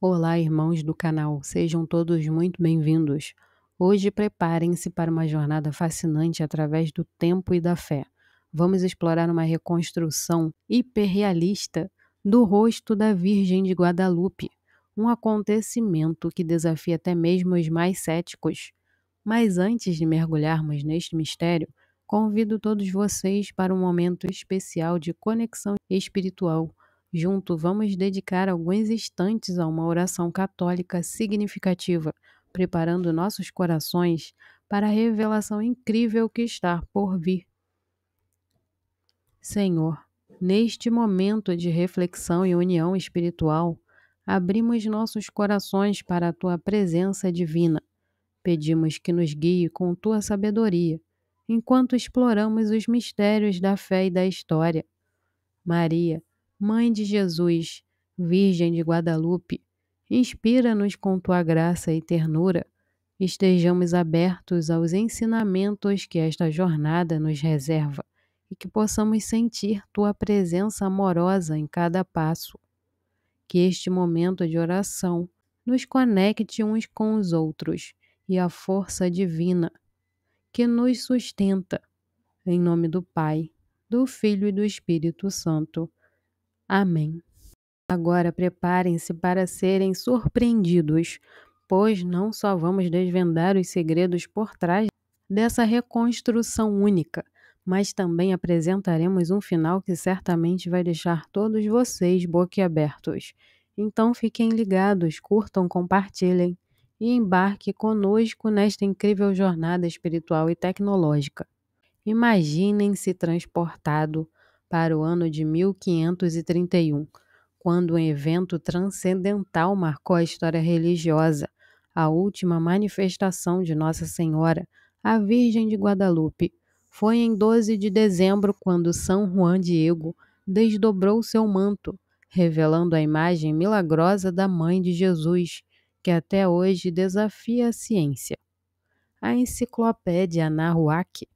Olá, irmãos do canal, sejam todos muito bem-vindos. Hoje preparem-se para uma jornada fascinante através do tempo e da fé. Vamos explorar uma reconstrução hiperrealista do rosto da Virgem de Guadalupe, um acontecimento que desafia até mesmo os mais céticos. Mas antes de mergulharmos neste mistério, convido todos vocês para um momento especial de conexão espiritual Junto, vamos dedicar alguns instantes a uma oração católica significativa, preparando nossos corações para a revelação incrível que está por vir. Senhor, neste momento de reflexão e união espiritual, abrimos nossos corações para a tua presença divina. Pedimos que nos guie com tua sabedoria, enquanto exploramos os mistérios da fé e da história. Maria, Mãe de Jesus, Virgem de Guadalupe, inspira-nos com tua graça e ternura. Estejamos abertos aos ensinamentos que esta jornada nos reserva e que possamos sentir tua presença amorosa em cada passo. Que este momento de oração nos conecte uns com os outros e a força divina que nos sustenta. Em nome do Pai, do Filho e do Espírito Santo. Amém. Agora preparem-se para serem surpreendidos, pois não só vamos desvendar os segredos por trás dessa reconstrução única, mas também apresentaremos um final que certamente vai deixar todos vocês boquiabertos. Então fiquem ligados, curtam, compartilhem e embarque conosco nesta incrível jornada espiritual e tecnológica. Imaginem-se transportado para o ano de 1531, quando um evento transcendental marcou a história religiosa, a última manifestação de Nossa Senhora, a Virgem de Guadalupe. Foi em 12 de dezembro quando São Juan Diego desdobrou seu manto, revelando a imagem milagrosa da Mãe de Jesus, que até hoje desafia a ciência. A enciclopédia Anahuac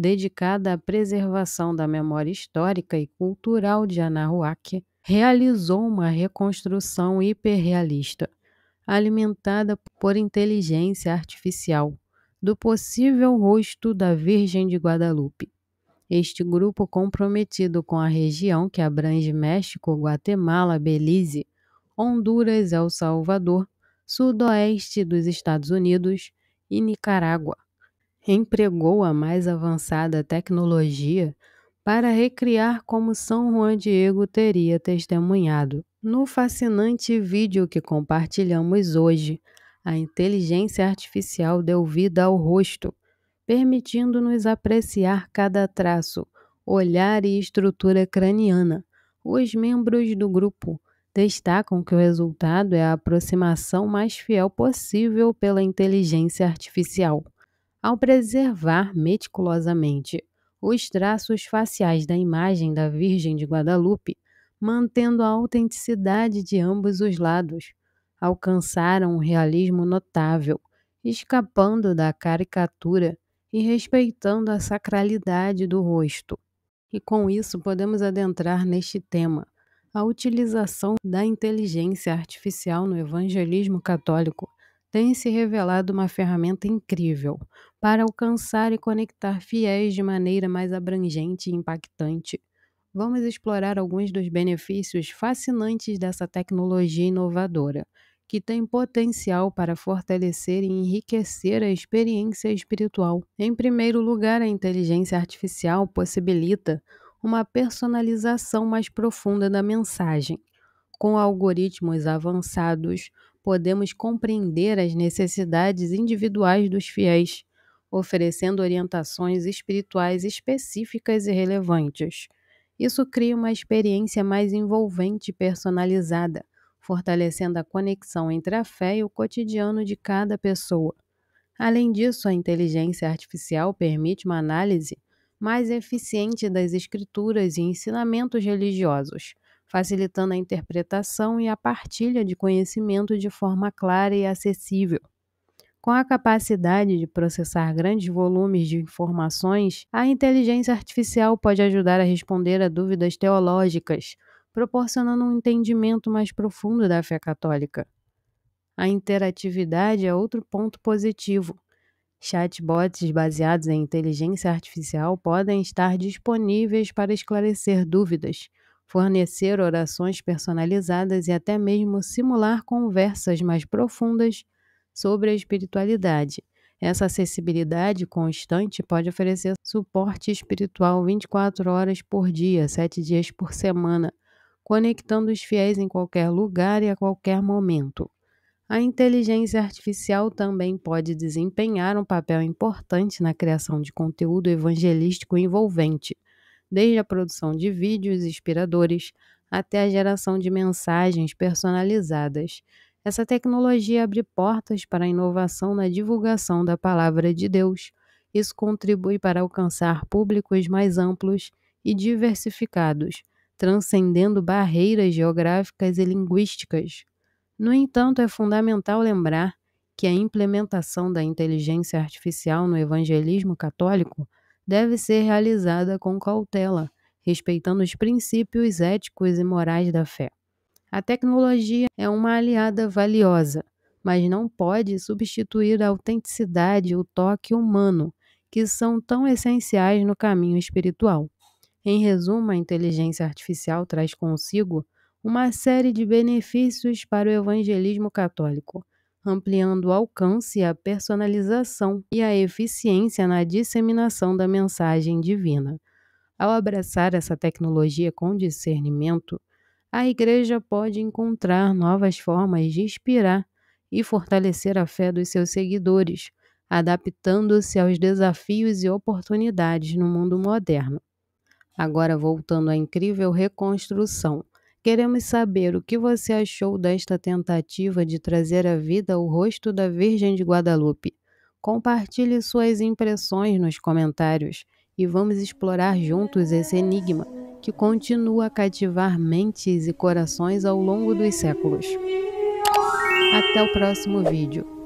dedicada à preservação da memória histórica e cultural de Anahuac, realizou uma reconstrução hiperrealista, alimentada por inteligência artificial, do possível rosto da Virgem de Guadalupe. Este grupo comprometido com a região que abrange México, Guatemala, Belize, Honduras, El Salvador, sudoeste dos Estados Unidos e Nicarágua, empregou a mais avançada tecnologia para recriar como São Juan Diego teria testemunhado. No fascinante vídeo que compartilhamos hoje, a inteligência artificial deu vida ao rosto, permitindo-nos apreciar cada traço, olhar e estrutura craniana. Os membros do grupo destacam que o resultado é a aproximação mais fiel possível pela inteligência artificial ao preservar meticulosamente os traços faciais da imagem da Virgem de Guadalupe, mantendo a autenticidade de ambos os lados, alcançaram um realismo notável, escapando da caricatura e respeitando a sacralidade do rosto. E com isso podemos adentrar neste tema, a utilização da inteligência artificial no evangelismo católico tem se revelado uma ferramenta incrível para alcançar e conectar fiéis de maneira mais abrangente e impactante. Vamos explorar alguns dos benefícios fascinantes dessa tecnologia inovadora, que tem potencial para fortalecer e enriquecer a experiência espiritual. Em primeiro lugar, a inteligência artificial possibilita uma personalização mais profunda da mensagem, com algoritmos avançados podemos compreender as necessidades individuais dos fiéis, oferecendo orientações espirituais específicas e relevantes. Isso cria uma experiência mais envolvente e personalizada, fortalecendo a conexão entre a fé e o cotidiano de cada pessoa. Além disso, a inteligência artificial permite uma análise mais eficiente das escrituras e ensinamentos religiosos, facilitando a interpretação e a partilha de conhecimento de forma clara e acessível. Com a capacidade de processar grandes volumes de informações, a inteligência artificial pode ajudar a responder a dúvidas teológicas, proporcionando um entendimento mais profundo da fé católica. A interatividade é outro ponto positivo. Chatbots baseados em inteligência artificial podem estar disponíveis para esclarecer dúvidas, fornecer orações personalizadas e até mesmo simular conversas mais profundas sobre a espiritualidade. Essa acessibilidade constante pode oferecer suporte espiritual 24 horas por dia, 7 dias por semana, conectando os fiéis em qualquer lugar e a qualquer momento. A inteligência artificial também pode desempenhar um papel importante na criação de conteúdo evangelístico envolvente desde a produção de vídeos inspiradores até a geração de mensagens personalizadas. Essa tecnologia abre portas para a inovação na divulgação da palavra de Deus. Isso contribui para alcançar públicos mais amplos e diversificados, transcendendo barreiras geográficas e linguísticas. No entanto, é fundamental lembrar que a implementação da inteligência artificial no evangelismo católico deve ser realizada com cautela, respeitando os princípios éticos e morais da fé. A tecnologia é uma aliada valiosa, mas não pode substituir a autenticidade e o toque humano, que são tão essenciais no caminho espiritual. Em resumo, a inteligência artificial traz consigo uma série de benefícios para o evangelismo católico, ampliando o alcance, a personalização e a eficiência na disseminação da mensagem divina. Ao abraçar essa tecnologia com discernimento, a Igreja pode encontrar novas formas de inspirar e fortalecer a fé dos seus seguidores, adaptando-se aos desafios e oportunidades no mundo moderno. Agora, voltando à incrível reconstrução. Queremos saber o que você achou desta tentativa de trazer à vida o rosto da Virgem de Guadalupe. Compartilhe suas impressões nos comentários e vamos explorar juntos esse enigma que continua a cativar mentes e corações ao longo dos séculos. Até o próximo vídeo.